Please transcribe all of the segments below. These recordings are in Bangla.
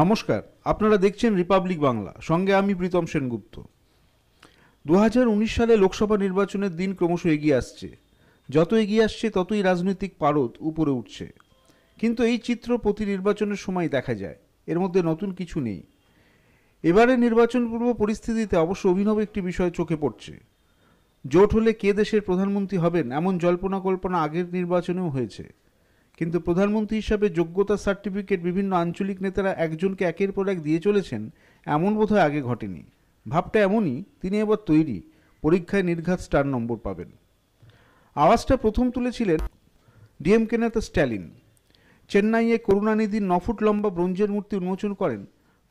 নমস্কার আপনারা দেখছেন রিপাবলিক বাংলা সঙ্গে আমি প্রীতম সেনগুপ্ত দু সালে লোকসভা নির্বাচনের দিন ক্রমশ এগিয়ে আসছে যত এগিয়ে আসছে ততই রাজনৈতিক পারদ উপরে উঠছে কিন্তু এই চিত্র প্রতি নির্বাচনের সময় দেখা যায় এর মধ্যে নতুন কিছু নেই এবারে নির্বাচনপূর্ব পরিস্থিতিতে অবশ্য অভিনব একটি বিষয় চোখে পড়ছে জোট হলে কে দেশের প্রধানমন্ত্রী হবেন এমন জল্পনা কল্পনা আগের নির্বাচনেও হয়েছে কিন্তু প্রধানমন্ত্রী হিসাবে যোগ্যতা সার্টিফিকেট বিভিন্ন আঞ্চলিক নেতারা একজনকে একের পর এক দিয়ে চলেছেন এমন বোধহয় আগে ঘটেনি ভাবটা এমনই তিনি এবার তৈরি পরীক্ষায় নির্ঘাত স্টার নম্বর পাবেন আওয়াজটা প্রথম তুলেছিলেন ডিএমকে নেতা স্ট্যালিন চেন্নাইয়ে করুণানিধির ন ফুট লম্বা ব্রোঞ্জের মূর্তি উন্মোচন করেন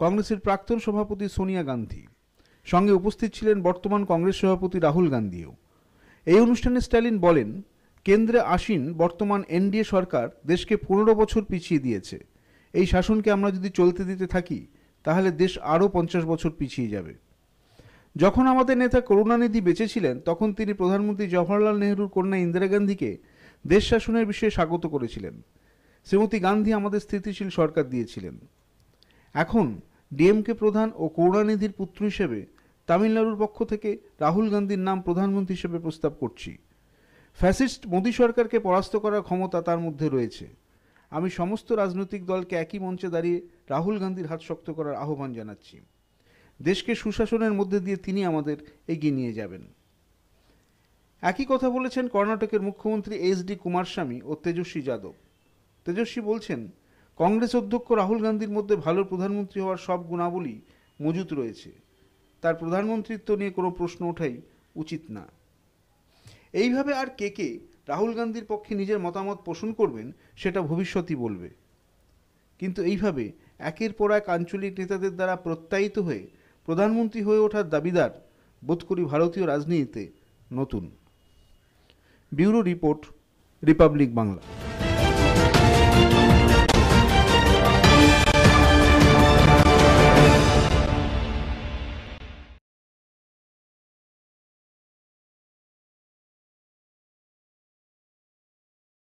কংগ্রেসের প্রাক্তন সভাপতি সোনিয়া গান্ধী সঙ্গে উপস্থিত ছিলেন বর্তমান কংগ্রেস সভাপতি রাহুল গান্ধীও এই অনুষ্ঠানে স্ট্যালিন বলেন কেন্দ্রে আসীন বর্তমান এনডিএ সরকার দেশকে পনেরো বছর পিছিয়ে দিয়েছে এই শাসনকে আমরা যদি চলতে দিতে থাকি তাহলে দেশ আরও পঞ্চাশ বছর পিছিয়ে যাবে যখন আমাদের নেতা করুণানিধি বেঁচে ছিলেন তখন তিনি প্রধানমন্ত্রী জওহরলাল নেহরুর কন্যা ইন্দিরা গান্ধীকে দেশ শাসনের বিষয়ে স্বাগত করেছিলেন শ্রীমতী গান্ধী আমাদের স্থিতিশীল সরকার দিয়েছিলেন এখন ডিএমকে প্রধান ও করুণানিধির পুত্র হিসেবে তামিলনাড়ুর পক্ষ থেকে রাহুল গান্ধীর নাম প্রধানমন্ত্রী হিসেবে প্রস্তাব করছি ফ্যাসিস্ট মোদী সরকারকে পরাস্ত করার ক্ষমতা তার মধ্যে রয়েছে আমি সমস্ত রাজনৈতিক দলকে একই মঞ্চে দাঁড়িয়ে রাহুল গান্ধীর হাত শক্ত করার আহ্বান জানাচ্ছি দেশকে সুশাসনের মধ্যে দিয়ে তিনি আমাদের এগিয়ে নিয়ে যাবেন একই কথা বলেছেন কর্ণাটকের মুখ্যমন্ত্রী এইচ ডি কুমারস্বামী ও তেজস্বী যাদব তেজস্বী বলছেন কংগ্রেস অধ্যক্ষ রাহুল গান্ধীর মধ্যে ভালো প্রধানমন্ত্রী হওয়ার সব গুণাবলী মজুত রয়েছে তার প্রধানমন্ত্রীত্ব নিয়ে কোনো প্রশ্ন ওঠাই উচিত না এইভাবে আর কে কে রাহুল গান্ধীর পক্ষে নিজের মতামত পোষণ করবেন সেটা ভবিষ্যতই বলবে কিন্তু এইভাবে একের পর এক আঞ্চলিক নেতাদের দ্বারা প্রত্যায়িত হয়ে প্রধানমন্ত্রী হয়ে ওঠার দাবিদার বোধ করি ভারতীয় রাজনীতিতে নতুন ব্যুরো রিপোর্ট রিপাবলিক বাংলা